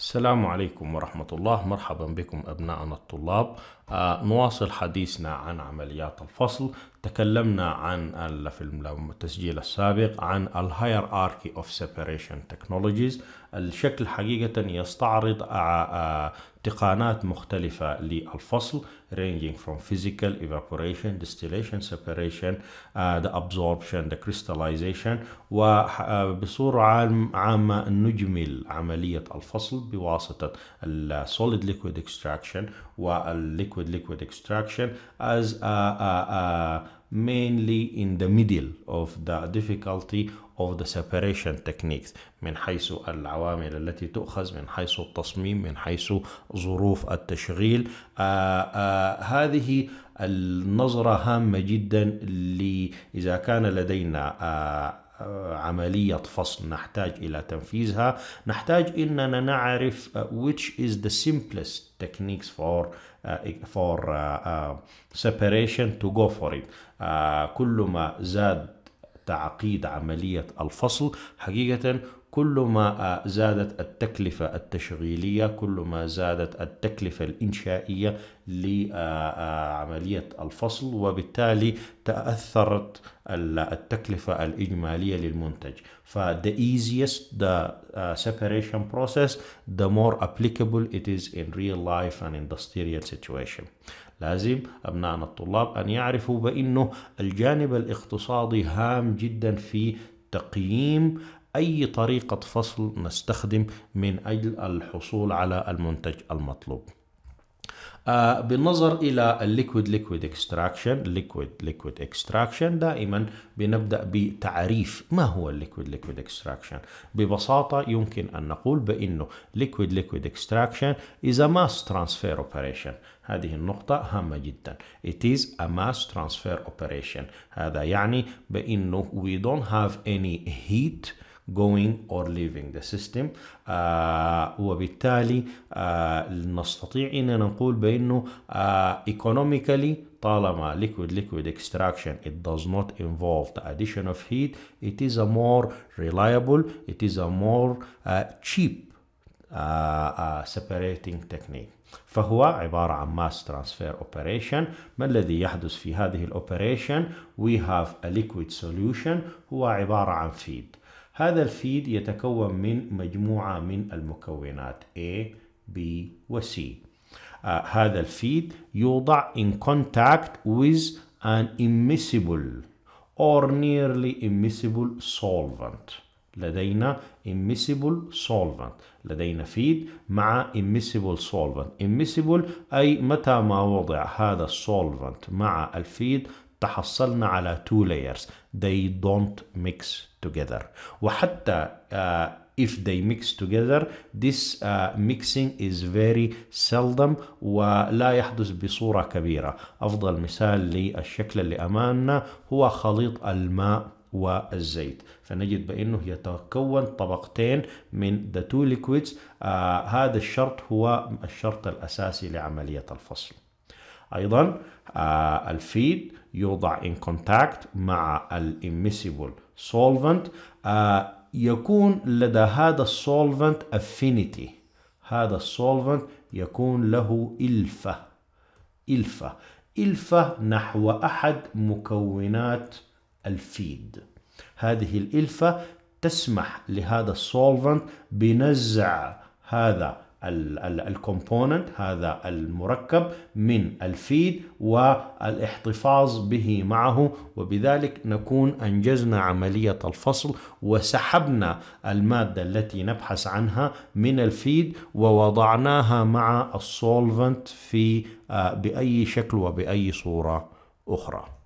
السلام عليكم ورحمة الله مرحبا بكم أبناءنا الطلاب آه، نواصل حديثنا عن عمليات الفصل تكلمنا عن في التسجيل السابق عن الهيراركي اوف سيبريشن تكنولوجيز الشكل حقيقة يستعرض تقانات مختلفة للفصل ranging from physical evaporation, distillation, separation, uh, the absorption, the crystallization وبصورة عام عامة نجمل عملية الفصل بواسطة solid liquid extraction وال liquid liquid extraction as a, a, a mainly in the middle of the difficulty of the separation techniques من حيث العوامل التي تؤخذ من حيث التصميم من حيث ظروف التشغيل آآ آه، آآ آه، هذه النظرة هامة جدا إذا كان لدينا آه، آه، عملية فصل نحتاج إلى تنفيذها نحتاج إننا نعرف آه، which is the simplest techniques for uh, for uh, uh, separation to go for it كل ما زاد تعقيد عملية الفصل حقيقة كل ما زادت التكلفة التشغيلية كل ما زادت التكلفة الإنشائية لعملية الفصل وبالتالي تأثرت التكلفة الإجمالية للمنتج ف the easiest the uh, separation process the more applicable it is in real life and industrial situation لازم أبنائنا الطلاب أن يعرفوا بأنه الجانب الاقتصادي هام جدا في تقييم أي طريقة فصل نستخدم من أجل الحصول على المنتج المطلوب آه بالنظر الى الليكويد ليكويد اكستراكشن ليكويد ليكويد اكستراكشن دائما بنبدا بتعريف ما هو الليكويد ليكويد اكستراكشن ببساطه يمكن ان نقول بانه ليكويد ليكويد اكستراكشن از a ماس transfer اوبريشن هذه النقطة هامة جدا it is a mass transfer operation هذا يعني بأنه we don't have any heat going or leaving the system آه uh, وبالتالي آه uh, نستطيع أن نقول بانه آه uh, economically طالما liquid liquid extraction it does not involve the addition of heat it is a more reliable it is a more uh, cheap uh, uh, separating technique فهو عبارة عن mass transfer operation ما الذي يحدث في هذه الoperation we have a liquid solution هو عبارة عن feed هذا الفيد يتكون من مجموعة من المكونات A, B و C آه هذا الفيد يوضع in contact with an immiscible or nearly immiscible solvent لدينا immiscible solvent لدينا فيد مع immiscible solvent immiscible أي متى ما وضع هذا solvent مع الفيد تحصلنا على two layers they don't mix together وحتى uh, if they mix together this uh, mixing is very seldom ولا يحدث بصورة كبيرة أفضل مثال للشكل اللي أمامنا هو خليط الماء والزيت فنجد بأنه يتكون طبقتين من the two liquids آه هذا الشرط هو الشرط الأساسي لعملية الفصل ايضا آه، الفيد يوضع ان كونتاكت مع الاميسيبل آه، سولفنت يكون لدى هذا السولفنت افينيتي هذا السولفنت يكون له إلفة إلفة إلفة نحو أحد مكونات الفيد هذه الإلفة تسمح لهذا السولفنت بنزع هذا الكومبوننت هذا المركب من الفيد والاحتفاظ به معه وبذلك نكون أنجزنا عملية الفصل وسحبنا المادة التي نبحث عنها من الفيد ووضعناها مع السولفنت في آه، بأي شكل وبأي صورة أخرى